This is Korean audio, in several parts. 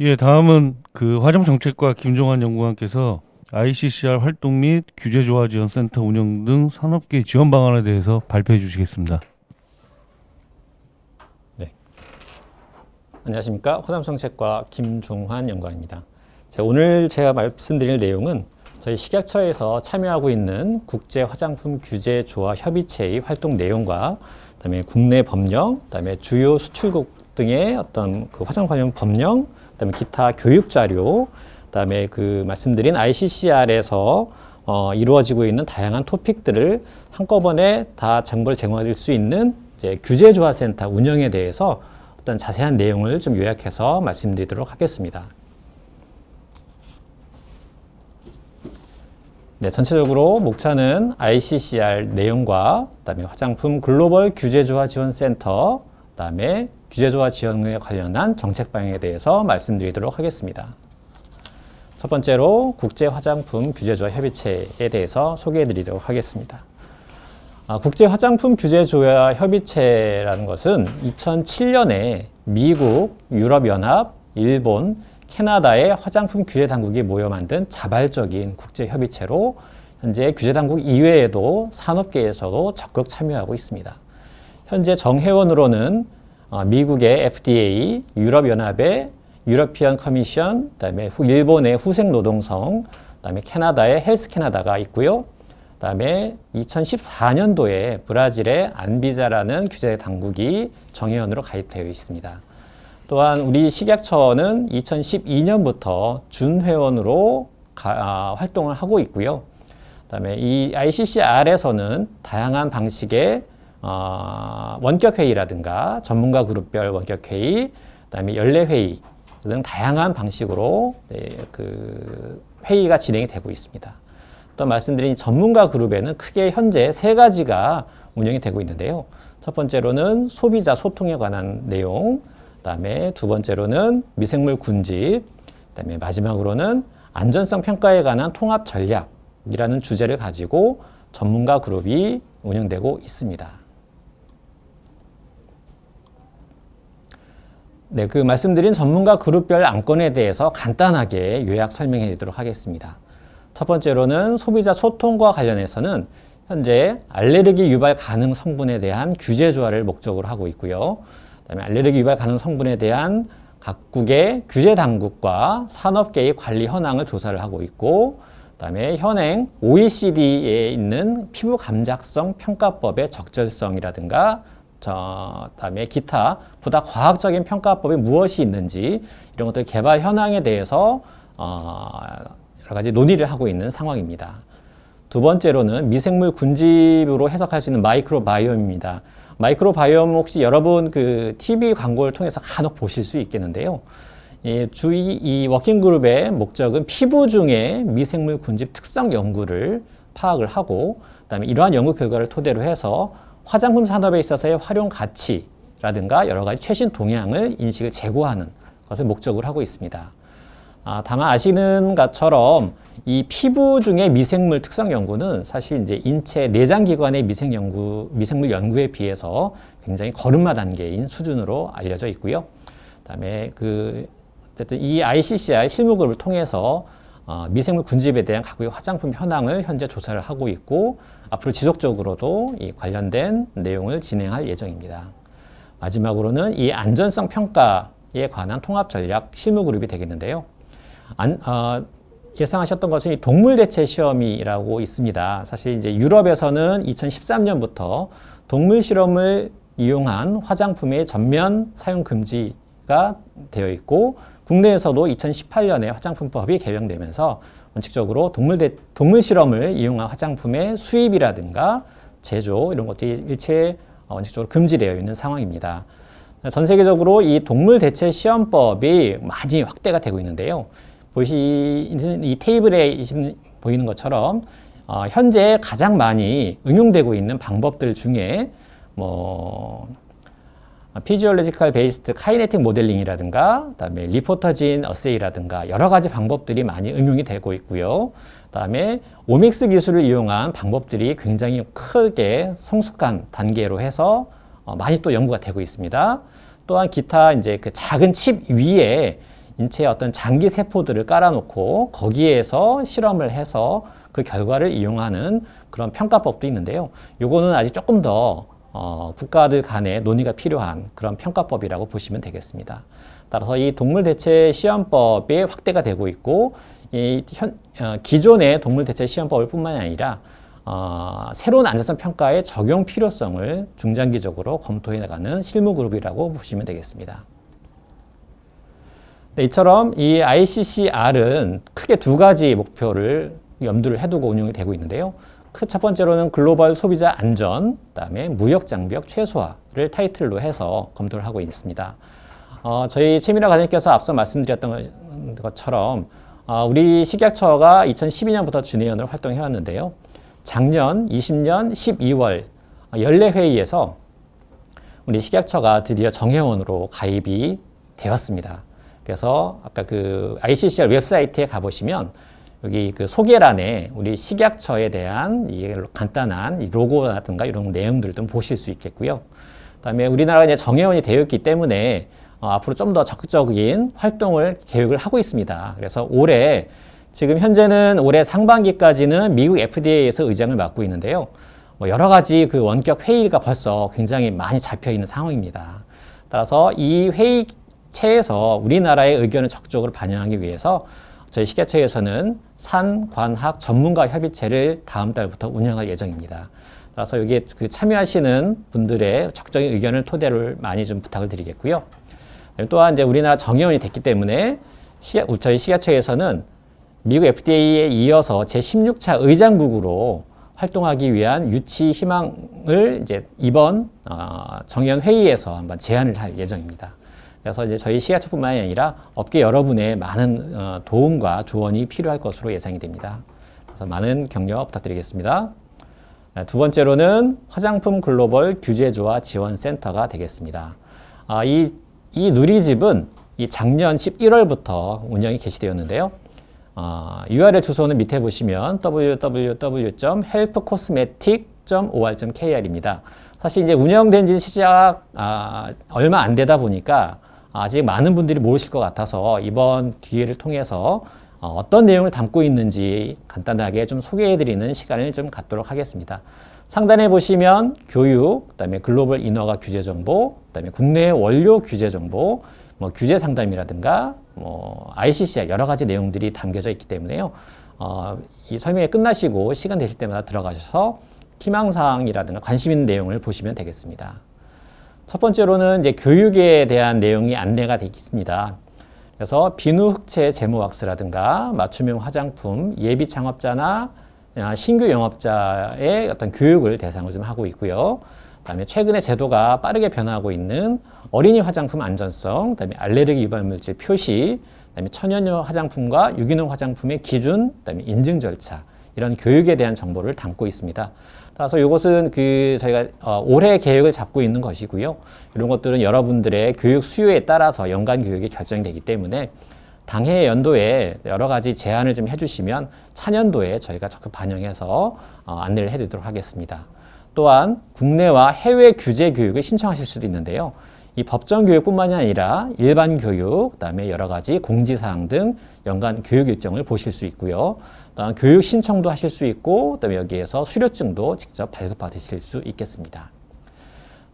예, 다음은 그 화정정책과 김종환 연구원께서 ICCR 활동 및 규제조화 지원 센터 운영 등 산업계 지원 방안에 대해서 발표해 주시겠습니다. 네. 안녕하십니까? 화정정책과 김종환 연구원입니다. 자, 오늘 제가 말씀드릴 내용은 저희 식약처에서 참여하고 있는 국제 화장품 규제 조화 협의체의 활동 내용과 그다음에 국내 법령, 그다음에 주요 수출국 등의 어떤 그 화장 관련 법령 그다음에 기타 교육 자료, 그다음에 그 말씀드린 ICCR에서 어, 이루어지고 있는 다양한 토픽들을 한꺼번에 다 정보를 제공할 수 있는 이제 규제조화센터 운영에 대해서 어떤 자세한 내용을 좀 요약해서 말씀드리도록 하겠습니다. 네, 전체적으로 목차는 ICCR 내용과 그다음에 화장품 글로벌 규제조화 지원센터, 그다음에 규제조화 지원에 관련한 정책 방향에 대해서 말씀드리도록 하겠습니다. 첫 번째로 국제화장품 규제조화 협의체에 대해서 소개해드리도록 하겠습니다. 아, 국제화장품 규제조화 협의체라는 것은 2007년에 미국, 유럽연합, 일본, 캐나다의 화장품 규제 당국이 모여 만든 자발적인 국제 협의체로 현재 규제 당국 이외에도 산업계에서도 적극 참여하고 있습니다. 현재 정회원으로는 어, 미국의 FDA, 유럽연합의 유러피언 커미션, 그다음에 일본의 후생 노동성, 그다음에 캐나다의 헬스 캐나다가 있고요. 그다음에 2014년도에 브라질의 안비자라는 규제 당국이 정의원으로 가입되어 있습니다. 또한 우리 식약처는 2012년부터 준회원으로 가, 아, 활동을 하고 있고요. 그다음에 이 ICCR에서는 다양한 방식의 어, 원격 회의라든가 전문가 그룹별 원격 회의, 그다음에 연례 회의 등 다양한 방식으로 네, 그 회의가 진행이 되고 있습니다. 또 말씀드린 전문가 그룹에는 크게 현재 세 가지가 운영이 되고 있는데요. 첫 번째로는 소비자 소통에 관한 내용, 그다음에 두 번째로는 미생물 군집, 그다음에 마지막으로는 안전성 평가에 관한 통합 전략이라는 주제를 가지고 전문가 그룹이 운영되고 있습니다. 네, 그 말씀드린 전문가 그룹별 안건에 대해서 간단하게 요약 설명해 드리도록 하겠습니다. 첫 번째로는 소비자 소통과 관련해서는 현재 알레르기 유발 가능 성분에 대한 규제 조화를 목적으로 하고 있고요. 그다음에 알레르기 유발 가능 성분에 대한 각국의 규제 당국과 산업계의 관리 현황을 조사를 하고 있고 그다음에 현행 OECD에 있는 피부 감작성 평가법의 적절성이라든가 저 다음에 기타 보다 과학적인 평가법이 무엇이 있는지 이런 것들 개발 현황에 대해서 어, 여러 가지 논의를 하고 있는 상황입니다. 두 번째로는 미생물 군집으로 해석할 수 있는 마이크로바이옴입니다. 마이크로바이옴 혹시 여러분 그 TV 광고를 통해서 간혹 보실 수 있겠는데요. 예, 주이 이 워킹그룹의 목적은 피부 중에 미생물 군집 특성 연구를 파악을 하고 그다음에 이러한 연구 결과를 토대로 해서 화장품 산업에 있어서의 활용 가치라든가 여러 가지 최신 동향을 인식을 제고하는 것을 목적으로 하고 있습니다. 아, 다만 아시는 것처럼 이 피부 중에 미생물 특성 연구는 사실 이제 인체 내장 기관의 미생 연구, 미생물 연구에 비해서 굉장히 걸음마 단계인 수준으로 알려져 있고요. 그다음에 그 어쨌든 이 ICCI 실무그룹을 통해서 어, 미생물 군집에 대한 각국의 화장품 현황을 현재 조사를 하고 있고 앞으로 지속적으로도 이 관련된 내용을 진행할 예정입니다. 마지막으로는 이 안전성 평가에 관한 통합 전략 실무 그룹이 되겠는데요. 안, 어, 예상하셨던 것은 동물 대체 시험이라고 있습니다. 사실 이제 유럽에서는 2013년부터 동물 실험을 이용한 화장품의 전면 사용 금지가 되어 있고 국내에서도 2018년에 화장품법이 개정되면서 원칙적으로 동물, 대, 동물 실험을 이용한 화장품의 수입이라든가 제조 이런 것들이 일체 어, 원칙적으로 금지되어 있는 상황입니다. 전 세계적으로 이 동물 대체 시험법이 많이 확대가 되고 있는데요. 보시는 이 테이블에 보이는 것처럼 어, 현재 가장 많이 응용되고 있는 방법들 중에 뭐 아, 피지올로지컬 베이스트 카이네틱 모델링이라든가 그다음에 리포터진 어세이라든가 여러 가지 방법들이 많이 응용이 되고 있고요. 그다음에 오믹스 기술을 이용한 방법들이 굉장히 크게 성숙한 단계로 해서 어, 많이 또 연구가 되고 있습니다. 또한 기타 이제 그 작은 칩 위에 인체의 어떤 장기 세포들을 깔아놓고 거기에서 실험을 해서 그 결과를 이용하는 그런 평가법도 있는데요. 요거는 아직 조금 더 어, 국가들 간의 논의가 필요한 그런 평가법이라고 보시면 되겠습니다. 따라서 이 동물 대체 시험법이 확대가 되고 있고 이 현, 어, 기존의 동물 대체 시험법을 뿐만 아니라 어, 새로운 안전성 평가의 적용 필요성을 중장기적으로 검토해 나가는 실무 그룹이라고 보시면 되겠습니다. 네, 이처럼 이 ICCR은 크게 두 가지 목표를 염두를 해두고 운영이 되고 있는데요. 그첫 번째로는 글로벌 소비자 안전, 그다음에 무역 장벽 최소화를 타이틀로 해서 검토를 하고 있습니다. 어, 저희 최미라 과장님께서 앞서 말씀드렸던 것처럼 어, 우리 식약처가 2012년부터 준해연으로 활동해왔는데요. 작년 20년 12월 연례 회의에서 우리 식약처가 드디어 정회원으로 가입이 되었습니다. 그래서 아까 그 ICCR 웹사이트에 가보시면 여기 그 소개란에 우리 식약처에 대한 이 간단한 로고라든가 이런 내용들을 좀 보실 수 있겠고요. 그다음에 우리나라가 이제 정회원이 되어 있기 때문에 어, 앞으로 좀 더 적극적인 활동을 계획을 하고 있습니다. 그래서 올해 지금 현재는 올해 상반기까지는 미국 FDA에서 의장을 맡고 있는데요. 뭐 여러 가지 그 원격 회의가 벌써 굉장히 많이 잡혀 있는 상황입니다. 따라서 이 회의체에서 우리나라의 의견을 적극적으로 반영하기 위해서 저희 식약처에서는 산관학 전문가 협의체를 다음 달부터 운영할 예정입니다. 따라서 여기에 그 참여하시는 분들의 적정의 견을 토대로 많이 좀 부탁을 드리겠고요. 또한 이제 우리나라 정의원이 됐기 때문에 시야, 저희 시야처에서는 미국 FDA에 이어서 제16차 의장국으로 활동하기 위한 유치 희망을 이제 이번 어, 정의원 회의에서 한번 제안을 할 예정입니다. 그래서 이제 저희 시야처뿐만이 아니라 업계 여러분의 많은 어, 도움과 조언이 필요할 것으로 예상이 됩니다. 그래서 많은 격려 부탁드리겠습니다. 네, 두 번째로는 화장품 글로벌 규제조화 지원센터가 되겠습니다. 아, 이, 이 누리집은 이 작년 11월부터 운영이 개시되었는데요. URL 아, 주소는 밑에 보시면 www.helpcosmetic.or.kr입니다. 사실 이제 운영된 지 시작 아, 얼마 안 되다 보니까 아직 많은 분들이 모르실 것 같아서 이번 기회를 통해서 어, 어떤 내용을 담고 있는지 간단하게 좀 소개해드리는 시간을 좀 갖도록 하겠습니다. 상단에 보시면 교육, 그다음에 글로벌 인허가 규제 정보, 그다음에 국내 원료 규제 정보, 뭐 규제 상담이라든가 뭐 ICCR 여러 가지 내용들이 담겨져 있기 때문에요. 어, 이 설명이 끝나시고 시간 되실 때마다 들어가셔서 희망사항이라든가 관심 있는 내용을 보시면 되겠습니다. 첫 번째로는 이제 교육에 대한 내용이 안내가 되어 있습니다. 그래서 비누 흑채 재무왁스라든가 맞춤형 화장품, 예비 창업자나 아, 신규 영업자의 어떤 교육을 대상으로 좀 하고 있고요. 그다음에 최근에 제도가 빠르게 변화하고 있는 어린이 화장품 안전성, 그다음에 알레르기 유발 물질 표시, 그다음에 천연용 화장품과 유기농 화장품의 기준, 그다음에 인증 절차 이런 교육에 대한 정보를 담고 있습니다. 따라서 이것은 그 저희가 어, 올해 계획을 잡고 있는 것이고요. 이런 것들은 여러분들의 교육 수요에 따라서 연간 교육이 결정되기 때문에 당해 연도에 여러 가지 제안을 좀 해주시면 차년도에 저희가 적극 반영해서 어, 안내를 해드리도록 하겠습니다. 또한 국내와 해외 규제 교육을 신청하실 수도 있는데요. 이 법정 교육뿐만이 아니라 일반 교육, 그다음에 여러 가지 공지사항 등 연간 교육 일정을 보실 수 있고요. 또한 교육 신청도 하실 수 있고 또 여기에서 수료증도 직접 발급받으실 수 있겠습니다.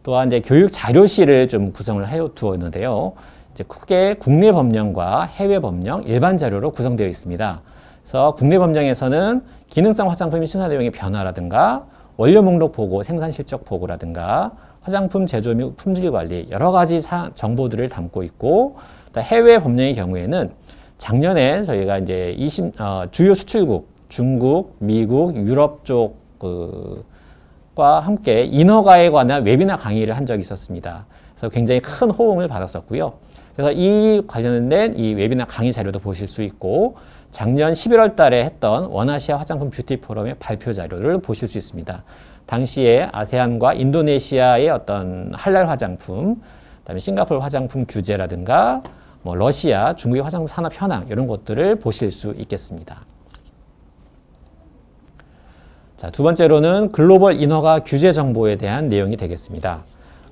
또한 이제 교육 자료실을 좀 구성을 해 두었는데요. 이제 크게 국내 법령과 해외 법령 일반 자료로 구성되어 있습니다. 그래서 국내 법령에서는 기능성 화장품 신화 내용의 변화라든가 원료 목록 보고 생산 실적 보고라든가 화장품 제조 및 품질 관리 여러 가지 사, 정보들을 담고 있고 해외 법령의 경우에는 작년에 저희가 이제 20, 어, 주요 수출국 중국, 미국, 유럽 쪽 그, 과 함께 인허가에 관한 웨비나 강의를 한 적이 있었습니다. 그래서 굉장히 큰 호응을 받았었고요. 그래서 이 관련된 이 웨비나 강의 자료도 보실 수 있고 작년 11월 달에 했던 원아시아 화장품 뷰티 포럼의 발표 자료를 보실 수 있습니다. 당시에 아세안과 인도네시아의 어떤 할랄 화장품, 그다음에 싱가포르 화장품 규제라든가 뭐 러시아, 중국의 화장품 산업 현황 이런 것들을 보실 수 있겠습니다. 자, 두 번째로는 글로벌 인허가 규제 정보에 대한 내용이 되겠습니다.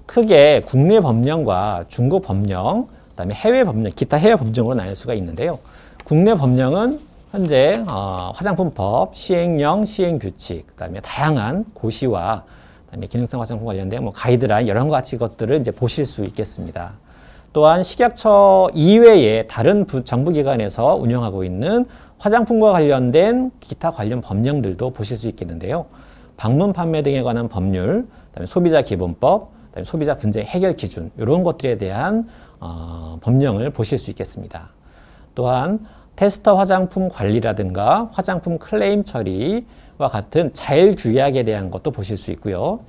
크게 국내 법령과 중국 법령, 그다음에 해외 법령, 기타 해외 법령으로 나눌 수가 있는데요. 국내 법령은 현재 어, 화장품법, 시행령, 시행규칙, 그다음에 다양한 고시와 그다음에 기능성 화장품 관련된 뭐 가이드라인 여러 가지 것들을 이제 보실 수 있겠습니다. 또한 식약처 이외에 다른 부, 정부기관에서 운영하고 있는 화장품과 관련된 기타 관련 법령들도 보실 수 있겠는데요. 방문 판매 등에 관한 법률, 그다음에 소비자 기본법, 그다음에 소비자 분쟁 해결 기준 이런 것들에 대한 어, 법령을 보실 수 있겠습니다. 또한 테스터 화장품 관리라든가 화장품 클레임 처리와 같은 자율 규약에 대한 것도 보실 수 있고요.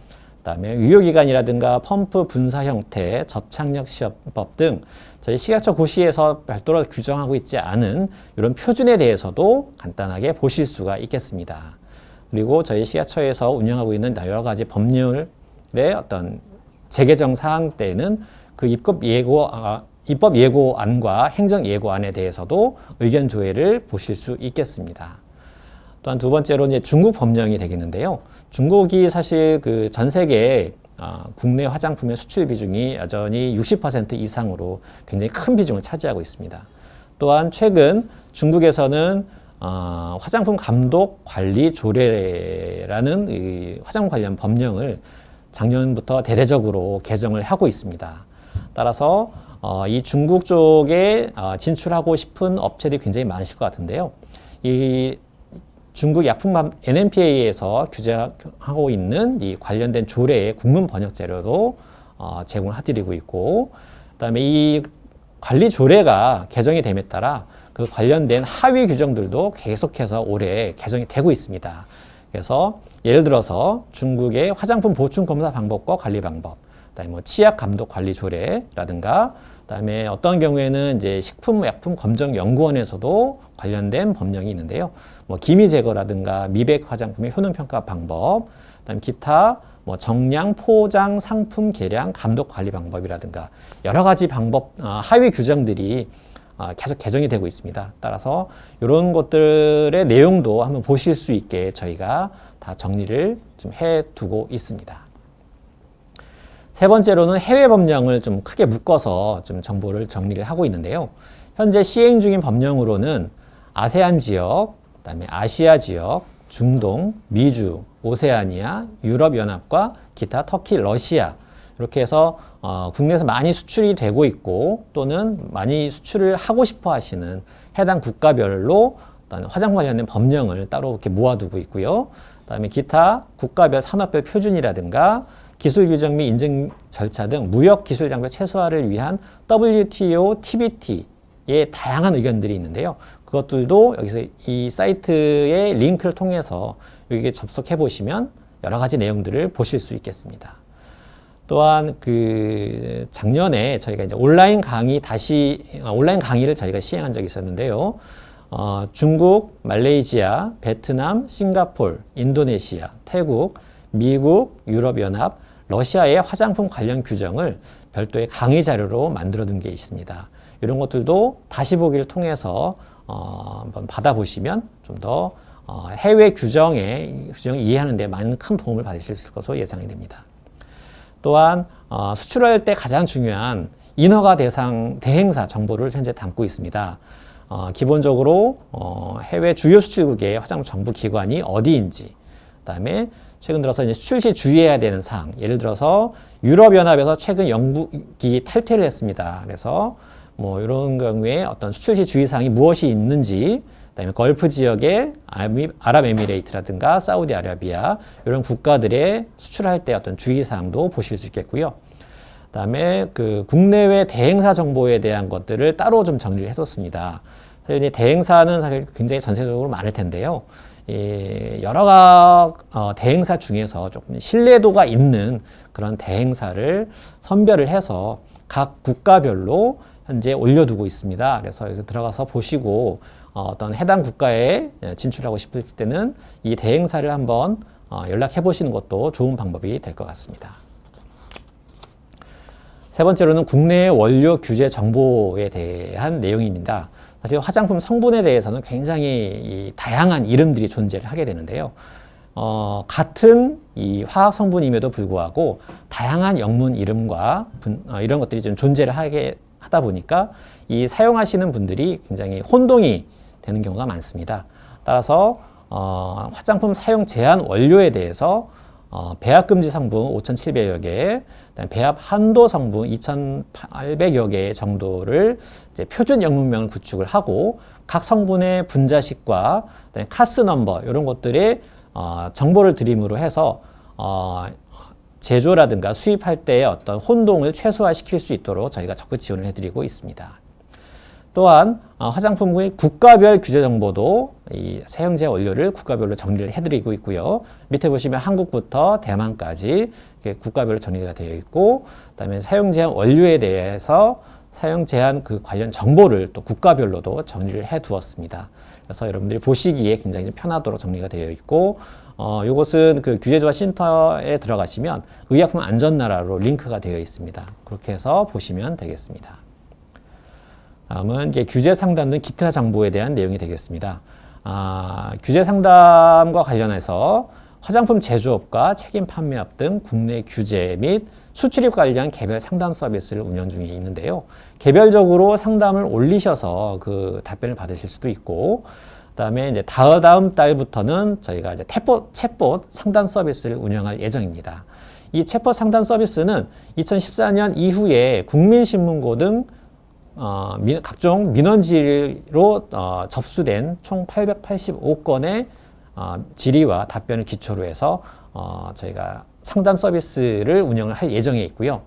그다음에 유효기간이라든가 펌프 분사 형태, 접착력 시험법 등 저희 식약처 고시에서 별도로 규정하고 있지 않은 이런 표준에 대해서도 간단하게 보실 수가 있겠습니다. 그리고 저희 시야처에서 운영하고 있는 여러 가지 법률의 어떤 재개정 사항 때는 그 입법 예고 아, 입법 예고안과 행정 예고안에 대해서도 의견 조회를 보실 수 있겠습니다. 또한 두 번째로는 중국 법령이 되겠는데요. 중국이 사실 그 전 세계 아, 국내 화장품의 수출 비중이 여전히 60% 이상으로 굉장히 큰 비중을 차지하고 있습니다. 또한 최근 중국에서는 어, 화장품 감독 관리 조례라는 이 화장품 관련 법령을 작년부터 대대적으로 개정을 하고 있습니다. 따라서 어, 이 중국 쪽에 어, 진출하고 싶은 업체들이 굉장히 많으실 것 같은데요. 이 중국 약품법 NMPA에서 규제하고 있는 이 관련된 조례의 국문 번역 재료도 어, 제공을 해드리고 있고 그다음에 이 관리 조례가 개정이 됨에 따라 그 관련된 하위 규정들도 계속해서 올해 개정이 되고 있습니다. 그래서 예를 들어서 중국의 화장품 보충 검사 방법과 관리 방법, 그다음에 뭐 치약 감독 관리 조례라든가 그다음에 어떤 경우에는 이제 식품 약품 검정 연구원에서도 관련된 법령이 있는데요. 뭐 기미 제거라든가 미백 화장품의 효능 평가 방법, 그다음 기타 뭐 정량, 포장, 상품 개량, 감독 관리 방법이라든가 여러 가지 방법 어, 하위 규정들이 어, 계속 개정이 되고 있습니다. 따라서 이런 것들의 내용도 한번 보실 수 있게 저희가 다 정리를 좀 해두고 있습니다. 세 번째로는 해외 법령을 좀 크게 묶어서 좀 정보를 정리를 하고 있는데요. 현재 시행 중인 법령으로는 아세안 지역, 그다음에 아시아 지역, 중동, 미주, 오세아니아, 유럽연합과 기타 터키, 러시아 이렇게 해서 어, 국내에서 많이 수출이 되고 있고 또는 많이 수출을 하고 싶어 하시는 해당 국가별로 어떤 화장 관련된 법령을 따로 이렇게 모아두고 있고요. 그다음에 기타 국가별 산업별 표준이라든가 기술 규정 및 인증 절차 등 무역 기술 장벽 최소화를 위한 WTO, TBT의 다양한 의견들이 있는데요. 그것들도 여기서 이 사이트의 링크를 통해서 여기에 접속해 보시면 여러 가지 내용들을 보실 수 있겠습니다. 또한 그 작년에 저희가 이제 온라인 강의 다시 아, 온라인 강의를 저희가 시행한 적이 있었는데요. 어, 중국, 말레이시아, 베트남, 싱가폴, 인도네시아, 태국, 미국, 유럽연합, 러시아의 화장품 관련 규정을 별도의 강의 자료로 만들어 둔 게 있습니다. 이런 것들도 다시 보기를 통해서 어, 한 번 받아보시면 좀 더 어, 해외 규정에 규정 이해하는 데 많은 큰 도움을 받으실 수 있을 것으로 예상이 됩니다. 또한 어, 수출할 때 가장 중요한 인허가 대상 대행사 정보를 현재 담고 있습니다. 어, 기본적으로 어, 해외 주요 수출국의 화장품 정부 기관이 어디인지, 그다음에 최근 들어서 이제 수출 시 주의해야 되는 사항, 예를 들어서 유럽연합에서 최근 영국이 탈퇴를 했습니다. 그래서 뭐 이런 경우에 어떤 수출시 주의사항이 무엇이 있는지 그다음에 걸프 지역의 아랍에미레이트라든가 사우디아라비아 이런 국가들의 수출할 때 어떤 주의사항도 보실 수 있겠고요. 그다음에 그 국내외 대행사 정보에 대한 것들을 따로 좀 정리를 해뒀습니다. 사실 대행사는 사실 굉장히 전세적으로 많을 텐데요. 이 여러 가 어, 대행사 중에서 조금 신뢰도가 있는 그런 대행사를 선별을 해서 각 국가별로 현재 올려두고 있습니다. 그래서 여기서 들어가서 보시고 어, 어떤 해당 국가에 진출하고 싶을 때는 이 대행사를 한번 어, 연락해 보시는 것도 좋은 방법이 될 것 같습니다. 세 번째로는 국내 원료 규제 정보에 대한 내용입니다. 사실 화장품 성분에 대해서는 굉장히 다양한 이름들이 존재를 하게 되는데요. 어, 같은 이 화학 성분임에도 불구하고 다양한 영문 이름과 분, 어, 이런 것들이 좀 존재를 하게 하다 보니까 이 사용하시는 분들이 굉장히 혼동이 되는 경우가 많습니다. 따라서 어, 화장품 사용 제한 원료에 대해서 어, 배합금지 성분 5,700여 개, 배합 한도 성분 2,800여 개 정도를 표준 영문명을 구축을 하고 각 성분의 분자식과 카스 넘버 이런 것들의 어, 정보를 드림으로 해서 어, 제조라든가 수입할 때의 어떤 혼동을 최소화시킬 수 있도록 저희가 적극 지원을 해드리고 있습니다. 또한 어, 화장품의 국가별 규제 정보도 이 세형제 원료를 국가별로 정리를 해드리고 있고요. 밑에 보시면 한국부터 대만까지 국가별로 정리가 되어 있고 그다음에 사용 제한 원료에 대해서 사용 제한 그 관련 정보를 또 국가별로도 정리를 해두었습니다. 그래서 여러분들이 보시기에 굉장히 편하도록 정리가 되어 있고 어, 요것은 그 규제조사센터에 들어가시면 의약품 안전나라로 링크가 되어 있습니다. 그렇게 해서 보시면 되겠습니다. 다음은 이제 규제 상담 등 기타 정보에 대한 내용이 되겠습니다. 아, 규제 상담과 관련해서 화장품 제조업과 책임 판매업 등 국내 규제 및 수출입 관련 개별 상담 서비스를 운영 중에 있는데요. 개별적으로 상담을 올리셔서 그 답변을 받으실 수도 있고 그다음에 이제 다음 달부터는 저희가 이제 챗봇, 챗봇 상담 서비스를 운영할 예정입니다. 이 챗봇 상담 서비스는 2014년 이후에 국민신문고 등 어, 민, 각종 민원 질로 어, 접수된 총 885건의 어, 질의와 답변을 기초로 해서 어, 저희가 상담 서비스를 운영을 예정에 있고요.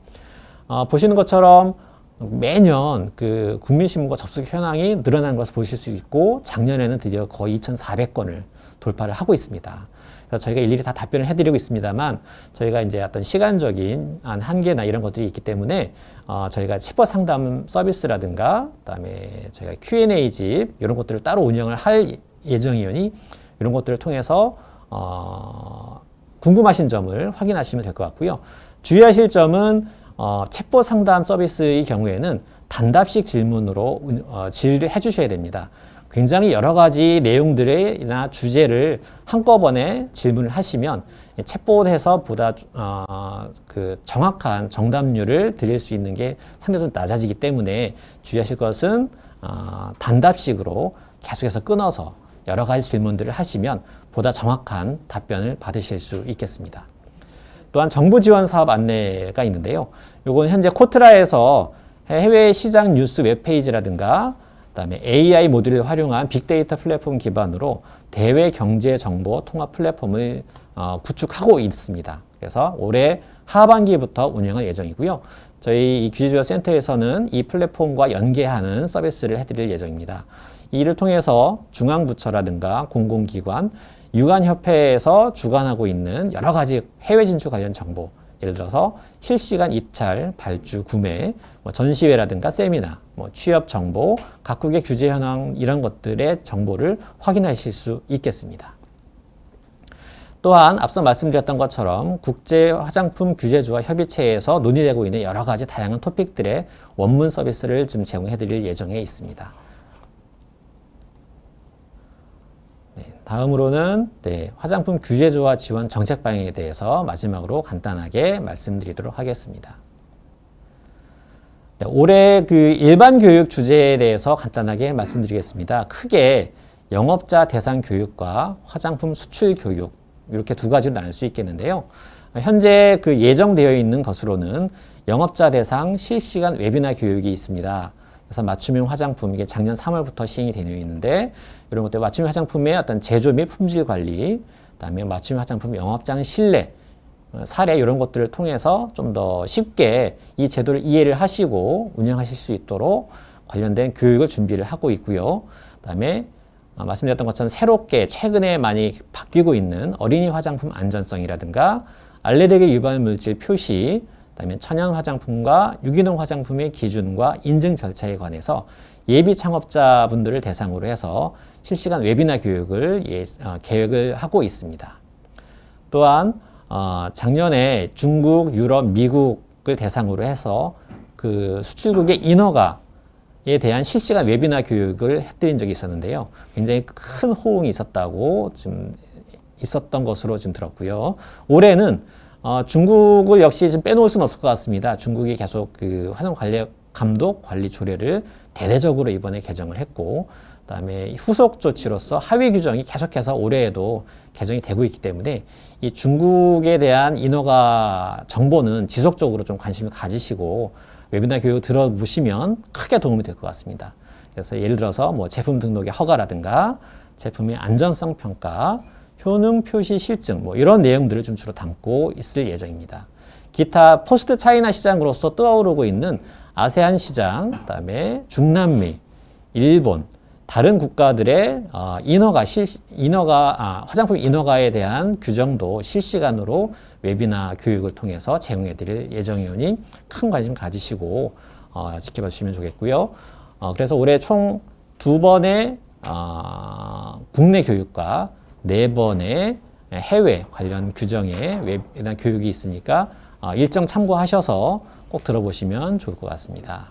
어, 보시는 것처럼 매년 그 국민신문과 접속 현황이 늘어난 것을 보실 수 있고 작년에는 드디어 거의 2,400건을 돌파를 하고 있습니다. 그래서 저희가 일일이 다 답변을 해드리고 있습니다만 저희가 이제 어떤 시간적인 한계나 이런 것들이 있기 때문에 어, 저희가 체포 상담 서비스라든가 그다음에 저희가 Q&A 집 이런 것들을 따로 운영을 할 예정이오니 이런 것들을 통해서 어, 궁금하신 점을 확인하시면 될 것 같고요. 주의하실 점은 어, 체포 상담 서비스의 경우에는 단답식 질문으로 어, 질의를 해주셔야 됩니다. 굉장히 여러 가지 내용들이나 주제를 한꺼번에 질문을 하시면 체포해서 보다 어, 그 정확한 정답률을 드릴 수 있는 게상대적으로 낮아지기 때문에 주의하실 것은 어, 단답식으로 계속해서 끊어서 여러 가지 질문들을 하시면 보다 정확한 답변을 받으실 수 있겠습니다. 또한 정부 지원 사업 안내가 있는데요. 요건 현재 코트라에서 해외 시장 뉴스 웹페이지라든가 그다음에 AI 모듈을 활용한 빅데이터 플랫폼 기반으로 대외 경제 정보 통합 플랫폼을 어, 구축하고 있습니다. 그래서 올해 하반기부터 운영할 예정이고요. 저희 규제조사센터에서는 이 플랫폼과 연계하는 서비스를 해드릴 예정입니다. 이를 통해서 중앙부처라든가 공공기관, 유관협회에서 주관하고 있는 여러 가지 해외 진출 관련 정보, 예를 들어서 실시간 입찰, 발주, 구매, 뭐 전시회라든가 세미나, 뭐 취업 정보, 각국의 규제 현황 이런 것들의 정보를 확인하실 수 있겠습니다. 또한 앞서 말씀드렸던 것처럼 국제 화장품 규제주와 협의체에서 논의되고 있는 여러 가지 다양한 토픽들의 원문 서비스를 좀 제공해 드릴 예정에 있습니다. 다음으로는 네, 화장품 규제조화 지원 정책 방향에 대해서 마지막으로 간단하게 말씀드리도록 하겠습니다. 네, 올해 그 일반 교육 주제에 대해서 간단하게 말씀드리겠습니다. 크게 영업자 대상 교육과 화장품 수출 교육 이렇게 두 가지로 나눌 수 있겠는데요. 현재 그 예정되어 있는 것으로는 영업자 대상 실시간 웨비나 교육이 있습니다. 그래서 맞춤형 화장품 이게 작년 3월부터 시행이 되어 있는데 이런 것들 맞춤형 화장품의 어떤 제조 및 품질 관리, 그다음에 맞춤형 화장품 영업장 신뢰 어, 사례 이런 것들을 통해서 좀 더 쉽게 이 제도를 이해를 하시고 운영하실 수 있도록 관련된 교육을 준비를 하고 있고요. 그다음에 어, 말씀드렸던 것처럼 새롭게 최근에 많이 바뀌고 있는 어린이 화장품 안전성이라든가 알레르기 유발 물질 표시 그다음에 천연 화장품과 유기농 화장품의 기준과 인증 절차에 관해서 예비 창업자분들을 대상으로 해서 실시간 웨비나 교육을 예, 어, 계획을 하고 있습니다. 또한 어, 작년에 중국, 유럽, 미국을 대상으로 해서 그 수출국의 인허가에 대한 실시간 웨비나 교육을 해드린 적이 있었는데요. 굉장히 큰 호응이 있었다고 좀 있었던 것으로 좀 들었고요. 올해는 어, 중국을 역시 좀 빼놓을 수는 없을 것 같습니다. 중국이 계속 그 화성 관리 감독 관리 조례를 대대적으로 이번에 개정을 했고 그다음에 후속 조치로서 하위 규정이 계속해서 올해에도 개정이 되고 있기 때문에 이 중국에 대한 인허가 정보는 지속적으로 좀 관심을 가지시고 웨비나 교육 들어보시면 크게 도움이 될 것 같습니다. 그래서 예를 들어서 뭐 제품 등록의 허가라든가 제품의 안전성 평가 효능 표시 실증 뭐 이런 내용들을 좀 주로 담고 있을 예정입니다. 기타 포스트 차이나 시장으로서 떠오르고 있는 아세안 시장, 그다음에 중남미, 일본, 다른 국가들의 어, 인허가 실 인허가 아, 화장품 인허가에 대한 규정도 실시간으로 웨비나 교육을 통해서 제공해드릴 예정이오니 큰 관심 가지시고 어, 아, 지켜봐 주시면 좋겠고요. 어, 그래서 올해 총 두 번의 어, 국내 교육과 네 번의 해외 관련 규정에 웹이나 교육이 있으니까 아, 일정 참고하셔서 꼭 들어보시면 좋을 것 같습니다.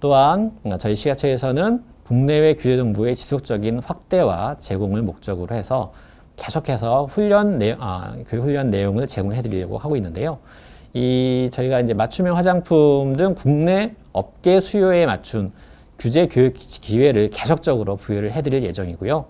또한 저희 시가처에서는 국내외 규제 정보의 지속적인 확대와 제공을 목적으로 해서 계속해서 훈련 내, 아, 교육 그 훈련 내용을 제공해 드리려고 하고 있는데요. 이 저희가 이제 맞춤형 화장품 등 국내 업계 수요에 맞춘 규제 교육 기회를 계속적으로 부여를 해 드릴 예정이고요.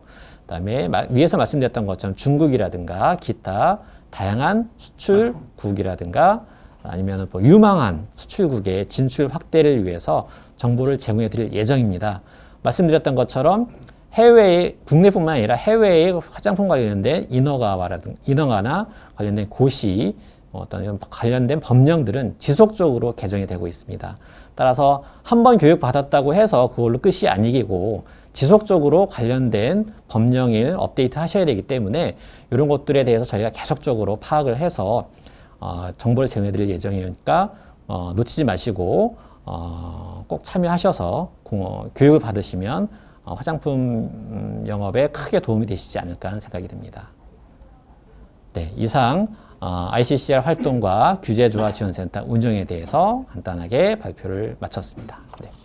그다음에 위에서 말씀드렸던 것처럼 중국이라든가 기타 다양한 수출국이라든가 아니면 뭐 유망한 수출국의 진출 확대를 위해서 정보를 제공해 드릴 예정입니다. 말씀드렸던 것처럼 해외의 국내뿐만 아니라 해외의 화장품 관련된 인허가와라든 인허가나 관련된 고시 뭐 어떤 관련된 법령들은 지속적으로 개정이 되고 있습니다. 따라서 한번 교육 받았다고 해서 그걸로 끝이 아니고 지속적으로 관련된 법령을 업데이트 하셔야 되기 때문에 이런 것들에 대해서 저희가 계속적으로 파악을 해서 어, 정보를 제공해 드릴 예정이니까 어, 놓치지 마시고 어, 꼭 참여하셔서 공어, 교육을 받으시면 어, 화장품 음, 영업에 크게 도움이 되시지 않을까 하는 생각이 듭니다. 네, 이상 어, ICCR 활동과 규제조화 지원센터 운영에 대해서 간단하게 발표를 마쳤습니다. 네.